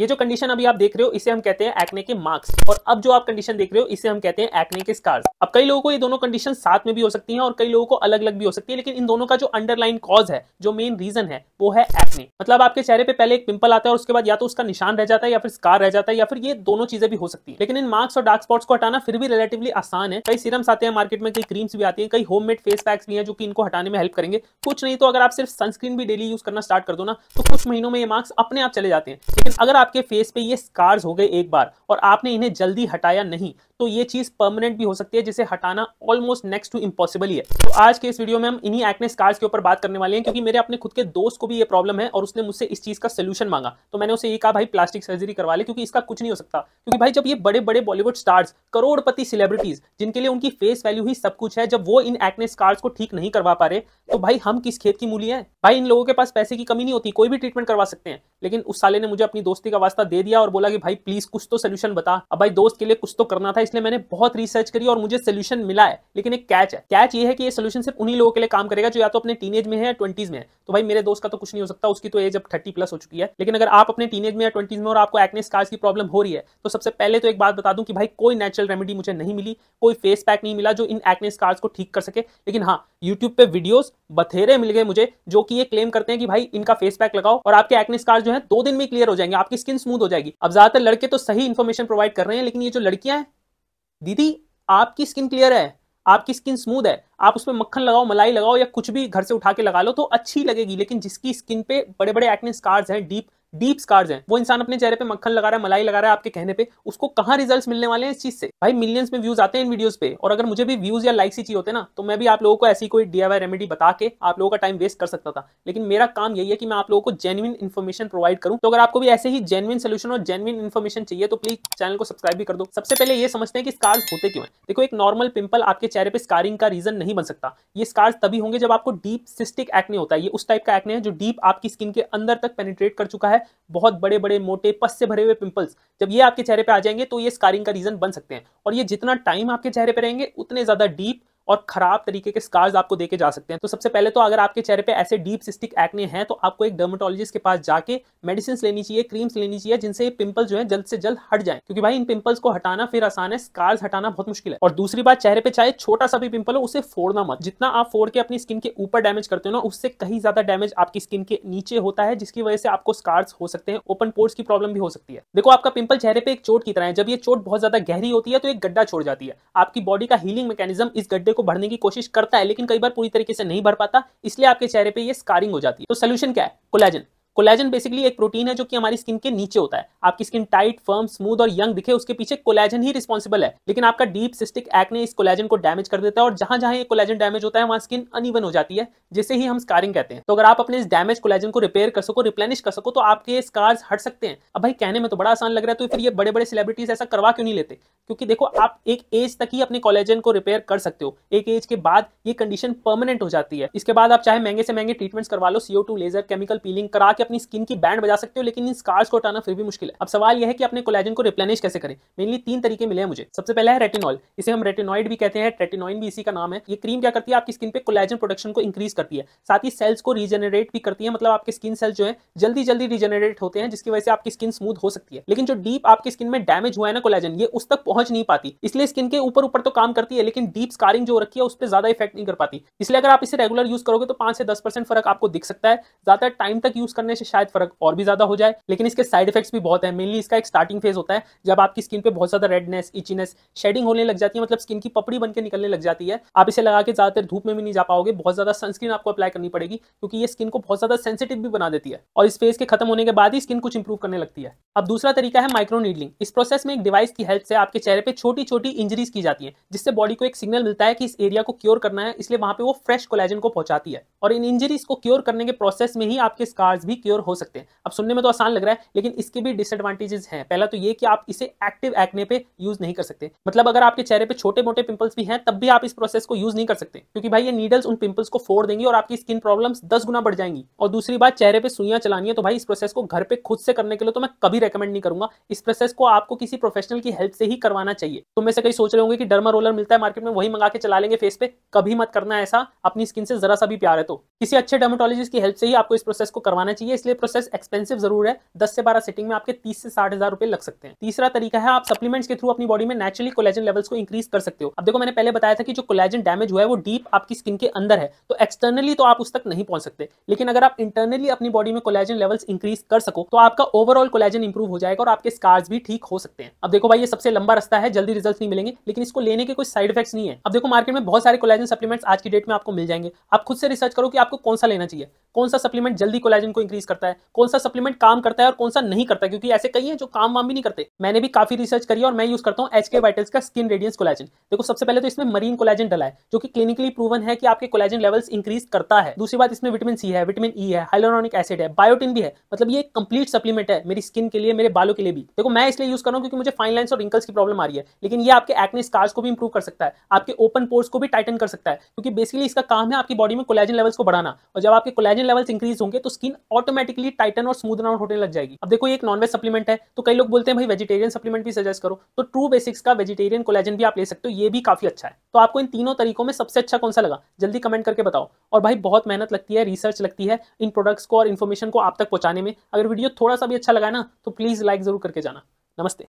ये जो कंडीशन अभी आप देख रहे हो इसे हम कहते हैं एक्ने के मार्क्स और अब जो आप कंडीशन देख रहे हो इसे हम कहते हैं एक्ने के स्कार्स अब कई लोगों को ये दोनों कंडीशन साथ में भी हो सकती हैं और कई लोगों को अलग अलग भी हो सकती है लेकिन इन दोनों का जो अंडरलाइन कॉज है जो मेन रीजन है वो है एक्ने मतलब आपके चेहरे पे पहले एक पिंपल आता है और उसके बाद या तो उसका निशान रह जाता है या फिर स्कार रह जाता है या फिर ये दोनों चीजें भी हो सकती है लेकिन इन मार्क्स और डार्क स्पॉट्स को हटाना फिर भी रिलेटिवली आसान है कई सीरम्स आते हैं मार्केट में कई क्रीम्स भी आती है कई होम फेस पैक्स भी है जो कि इनको हटाने में हेल्प करेंगे कुछ नहीं तो अगर आप सिर्फ सनस्क्रीन भी डेली यूज करना स्टार्ट कर दो ना तो कुछ महीनों में ये मार्क्स अपने आप चले जाते हैं लेकिन अगर आप आपके फेस पे ये स्कार्स हो गए एक बार और आपने इन्हें जल्दी हटाया नहीं तो ये चीज़ परमानेंट भी हो सकती है जिसे हटाना ऑलमोस्ट नेक्स्ट टू इम्पॉसिबल ही है तो आज के इस वीडियो में हम इन्हीं एक्ने स्कार्स के ऊपर बात करने वाले हैं क्योंकि मेरे अपने खुद के दोस्त को भी ये प्रॉब्लम है और उसने मुझसे इस चीज़ का सोल्यूशन मांगा तो मैंने उसे ये कहा भाई प्लास्टिक सर्जरी करवा ले क्योंकि इसका कुछ नहीं हो सकता क्योंकि भाई जब ये बड़े बड़े बॉलीवुड स्टार्स करोड़पति सेलिब्रिटीज जिनके लिए उनकी फेस वैल्यू ही सब कुछ है जब वो इन एक्ने स्कार्स को ठीक नहीं करवा पा रहे तो भाई हम किस खेत की मूली है भाई इन लोगों के पास पैसे की कमी नहीं होती कोई भी ट्रीटमेंट करवा सकते हैं लेकिन उस साले ने मुझे अपनी दोस्ती का वास्ता दे दिया और बोला कि भाई प्लीज कुछ तो सोल्यूशन बता अब भाई दोस्त के लिए कुछ तो करना था इसलिए मैंने बहुत रिसर्च करी और मुझे सोल्यूशन मिला है लेकिन एक कैच है कैच ये है कि ये सोल्यूशन सिर्फ उन्हीं लोगों के लिए काम करेगा जो या तो अपने टीन में है या ट्वेंटीज में है तो भाई मेरे दोस्त का तो कुछ नहीं हो सकता उसकी तो एज अब थर्टी प्लस हो चुकी है लेकिन अगर आप अपने टीनेज में या ट्वेंटीज में और आपको एक्ने स्कार्स की प्रॉब्लम हो रही है तो सबसे पहले तो एक बात बता दूं कि भाई कोई नेचुरल रेमेडी मुझे नहीं मिली कोई फेस पैक नहीं मिला जो इन एक्ने स्कार्स को ठीक कर सके लेकिन हाँ यूट्यूब पे वीडियोस बथेरे मिल गए मुझे जो कि ये क्लेम करते हैं कि भाई इनका फेस पैक लगाओ और आपके एक्ने स्कार्स जो है दो दिन में क्लियर हो जाएंगे आपकी स्किन स्मूथ हो जाएगी अब ज्यादातर लड़के तो सही इन्फॉर्मेशन प्रोवाइड कर रहे हैं लेकिन ये जो लड़कियां हैं दीदी आपकी स्किन क्लियर है आपकी स्किन स्मूथ है आप उसमें मक्खन लगाओ मलाई लगाओ या कुछ भी घर से उठा के लगा लो तो अच्छी लगेगी लेकिन जिसकी स्किन पे बड़े बड़े एक्ने स्कार्स हैं डीप डीप स्कार्स हैं वो इंसान अपने चेहरे पे मक्खन लगा रहा है मलाई लगा रहा है आपके कहने पे उसको कहाँ रिजल्ट्स मिलने वाले हैं इस चीज से भाई मिलियंस में व्यूज आते हैं इन वीडियोस पे और अगर मुझे भी व्यूज या लाइक ही चाहिए होते ना तो मैं भी आप लोगों को ऐसी कोई डी रेमेडी बता के आप लोगों का टाइम वेस्ट कर सकता था लेकिन मेरा काम यही है कि मैं आप लोगों को जेनुइन इन्फॉर्मेशन प्रोवाइड करूँ तो अगर आपको भी ऐसे ही जेनुइन सोल्यूशन और जेनुइन इन्फॉर्मेशन चाहिए तो प्लीज चैनल को सब्सक्राइब भी कर दो सबसे पहले ये समझते हैं कि स्कार्स होते क्यों है देखो एक नॉर्मल पिंपल आपके चेहरे पर स्कारिंग का रीजन नहीं बन सकता ये स्कार्स तभी होंगे जब आपको डीप सिस्टिक एक्ने होता है ये उस टाइप का एक्ने है जो डीप आपकी स्किन के अंदर तक पेनिट्रेट कर चुका है है बहुत बड़े बड़े मोटे पस से भरे हुए पिंपल्स जब ये आपके चेहरे पे आ जाएंगे तो ये स्कारिंग का रीजन बन सकते हैं और ये जितना टाइम आपके चेहरे पे रहेंगे उतने ज़्यादा डीप और खराब तरीके के स्कार्स आपको देके जा सकते हैं तो सबसे पहले तो अगर आपके चेहरे पे ऐसे डीप सिस्टिक एक्ने हैं तो आपको एक डर्मेटोलॉजिस्ट के पास जाके मेडिसिन लेनी चाहिए क्रीम्स लेनी चाहिए जिनसे ये जो है जल्द से जल्द हट जाए क्योंकि भाई इन पिंपल्स को हटाना फिर आसान है स्कार्स हटाना बहुत मुश्किल है और दूसरी बात चेहरे पे चाहे छोटा सा भी पिंपल हो उसे फोड़ना मत जितना आप फोड़ के अपनी स्किन के ऊपर डैमेज करते हो ना उससे कहीं ज्यादा डैमेज आपकी स्किन के नीचे होता है जिसकी वजह से आपको स्कार्स हो सकते हैं ओपन पोर्ट्स की प्रॉब्लम भी हो सकती है देखो आपका पिंपल चेहरे पे एक चोट की तरह है जब ये चोट बहुत ज्यादा गहरी होती है तो एक गड्ढा छोड़ जाती है आपकी बॉडी का हीलिंग मैकेनिज्म इस गड्ढे को भरने की कोशिश करता है लेकिन कई बार पूरी तरीके से नहीं भर पाता इसलिए आपके चेहरे पर यह स्कारिंग हो जाती है तो सोल्यूशन क्या है कोलेजन कोलेजन बेसिकली एक प्रोटीन है जो कि हमारी स्किन के नीचे होता है आपकी स्किन टाइट फर्म स्मूथ और यंग दिखे उसके पीछे कोलेजन ही रिस्पॉन्सिबल है लेकिन आपका डीप सिस्टिक एक्ने इस कोलेजन को डैमेज कर देता है और जहां जहां ये कोलेजन डैमेज होता है वहां स्किन अनइवन हो जाती है जिसे ही हम स्कारिंग कहते हैं तो अगर आप अपने इस डैमेज कोलेजन को रिपेयर कर सको रिप्लेनिश कर सको तो आपके स्कार हट सकते हैं अब भाई कहने में तो बड़ा आसान लग रहा है तो फिर ये बड़े बड़े सेलिब्रिटीज ऐसा करवा क्यों नहीं लेते क्योंकि देखो आप एक एज तक ही अपने कोलेजन को रिपेयर कर सकते हो एक एज के बाद ये कंडीशन परमानेंट हो जाती है इसके बाद आप चाहे महंगे से महंगे ट्रीटमेंट्स करवा लो सीओ लेजर केमिकल पीलिंग करा के अपनी स्किन की बैंड बजा सकते हो लेकिन इन स्कार्स को हटाना फिर भी मुश्किल है अब सवाल यह है कि अपने कोलेजन को रिप्लेनिश कैसे करें मेनली तीन तरीके मिले हैं मुझे सबसे पहले है रेटिनॉल इसे हम रेटिनॉइड भी कहते हैं रेटिनॉइन भी इसी का नाम है ये क्रीम क्या करती है आपकी स्किन पे कोलेजन प्रोडक्शन को इंक्रीज करती है साथ ही सेल्स को रीजनरेट भी करती है मतलब आपके स्किन सेल्स जो है जल्दी जल्दी रीजनरेट होते हैं जिसकी वजह से आपकी स्किन स्मूथ हो सकती है लेकिन जो डीप आपकी स्किन में डैमेज हुआ है ना कोलेजन ये उस तक पहुंच नहीं पाती इसलिए स्किन के ऊपर ऊपर तो काम करती है लेकिन डीप स्कारिंग जो रखी है उस पर ज्यादा इफेक्ट नहीं कर पाती इसलिए अगर आप इसे रेगुलर यूज करोगे तो पांच से दस परसेंट फर्क आपको दिख सकता है ज्यादा टाइम तक यूज करने से शायद फर्क और भी ज्यादा हो जाए लेकिन इसके साइड इफेक्ट्स भी बहुत है मेनली इसका एक स्टार्टिंग फेज होता है जब आपकी स्किन पे बहुत ज्यादा रेडनेस इचीनेस शेडिंग होने लग जाती है मतलब स्किन की पपड़ी बनकर निकलने लग जाती है आप इसे लगा के ज्यादातर धूप में भी नहीं जा पाओगे बहुत ज्यादा सनस्क्रीन आपको अप्लाई करनी पड़ेगी क्योंकि ये स्किन को बहुत ज्यादा सेंसिटिव भी बना देती है और इस फेज के खत्म होने के बाद ही स्किन कुछ इंप्रूव करने लगती है अब दूसरा तरीका है माइक्रो नीडलिंग इस प्रोसेस में एक डिवाइस की हेल्प से आपके चेहरे पर छोटी छोटी इंजरीज की जाती है जिससे बॉडी को एक सिग्नल मिलता है कि इस एरिया को क्योर करना है इसलिए वहां पे वो फ्रेश कोलेजन को पहुंचाती है और इन इंजरीज को क्योर करने के प्रोसेस में ही आपके स्कार्स भी सिक्योर हो सकते हैं अब सुनने में तो आसान लग रहा है लेकिन इसके भी डिसएडवांटेजेस हैं पहला तो ये कि आप इसे एक्टिव एक्ने पे यूज नहीं कर सकते मतलब अगर आपके चेहरे पे छोटे मोटे पिंपल्स भी हैं तब भी आप इस प्रोसेस को यूज नहीं कर सकते क्योंकि भाई ये नीडल्स उन पिंपल्स को फोड़ देंगी और आपकी स्किन प्रॉब्लम दस गुना बढ़ जाएंगी और दूसरी बात चेहरे पे सुइया चलानी है तो भाई इस प्रोसेस को घर पे खुद से करने के लिए तो मैं कभी रिकमेंड नहीं करूंगा इस प्रोसेस को आपको किसी प्रोफेशनल की हेल्प से ही करवाना चाहिए तो मैं से कई सोच रहे होंगे कि डर्मा रोलर मिलता है मार्केट में वही मंगा के चला लेंगे फेस पे कभी मत करना ऐसा अपनी स्किन से जरा सा भी प्यार है तो किसी अच्छे डर्मोटोलॉजिस्ट की हेल्प से ही आपको इस प्रोसेस को करवाना चाहिए चाहिए इसलिए प्रोसेस एक्सपेंसिव जरूर है दस से बारह सेटिंग में आपके तीस से साठ हजार रुपए लग सकते हैं तीसरा तरीका है आप सप्लीमेंट्स के थ्रू अपनी बॉडी में नेचुरली कोलेजन लेवल्स को इंक्रीज कर सकते हो अब देखो मैंने पहले बताया था कि जो कोलेजन डैमेज हुआ है वो डीप आपकी स्किन के अंदर है तो एक्सटर्नली तो आप उस तक नहीं पहुंच सकते लेकिन अगर आप इंटरनली अपनी बॉडी में कोलेजन लेवल्स इंक्रीज कर सको तो आपका ओवरऑल कोलेजन इंप्रूव हो जाएगा और आपके स्कार्स भी ठीक हो सकते हैं अब देखो भाई ये सबसे लंबा रास्ता है जल्दी रिजल्ट नहीं मिलेंगे लेकिन इसको लेने के कोई साइड इफेक्ट नहीं है अब देखो मार्केट में बहुत सारे कोलेजन सप्लीमेंट्स आज की डेट में आपको मिल जाएंगे आप खुद से रिसर्च करो कि आपको कौन सा लेना चाहिए कौन सा सप्लीमेंट जल्दी कोलेजन को इंक्रीज इंक्रीज करता है कौन सा सप्लीमेंट काम करता है और कौन सा नहीं करता क्योंकि ऐसे कई है जो काम वाम भी नहीं करते मैंने भी काफी रिसर्च करी और मैं यूज करता हूँ एच के वाइटल्स का स्किन रेडियंस कोलाजन देखो सबसे पहले तो इसमें मरीन कोलाजन डला है जो कि क्लिनिकली प्रूवन है कि आपके कोलाजन लेवल्स इंक्रीज करता है दूसरी बात इसमें विटामिन सी है विटामिन ई e है हाइलोरॉनिक एसिड है बायोटिन भी है मतलब ये कंप्लीट सप्लीमेंट है मेरी स्किन के लिए मेरे बालों के लिए भी देखो मैं इसलिए यूज कर रहा हूँ क्योंकि मुझे फाइन लाइन्स और रिंकल्स की प्रॉब्लम आ रही है लेकिन ये आपके एक्ने स्कार्स को भी इंप्रूव कर सकता है आपके ओपन पोर्स को भी टाइटन कर सकता है क्योंकि बेसिकली इसका काम है आपकी बॉडी में कोलाजन लेवल्स को बढ़ाना और जब आपके कोलाजन लेवल्स इंक्रीज होंगे तो स्किन ऑटो ऑटोमेटिकली टाइटन और स्मूथ राउंड होने लग जाएगी अब देखो एक नॉनवेज सप्लीमेंट है तो कई लोग बोलते हैं भाई वेजिटेरियन सप्लीमेंट भी सजेस्ट करो तो ट्रू बेसिक्स का वेजिटेरियन कोलेजन भी आप ले सकते हो ये भी काफी अच्छा है तो आपको इन तीनों तरीकों में सबसे अच्छा कौन सा लगा जल्दी कमेंट करके बताओ और भाई बहुत मेहनत लगती है रिसर्च लगती है इन प्रोडक्ट्स को और इन्फॉर्मेशन को आप तक पहुंचाने में अगर वीडियो थोड़ा सा भी अच्छा लगा ना तो प्लीज लाइक जरूर करके जाना नमस्ते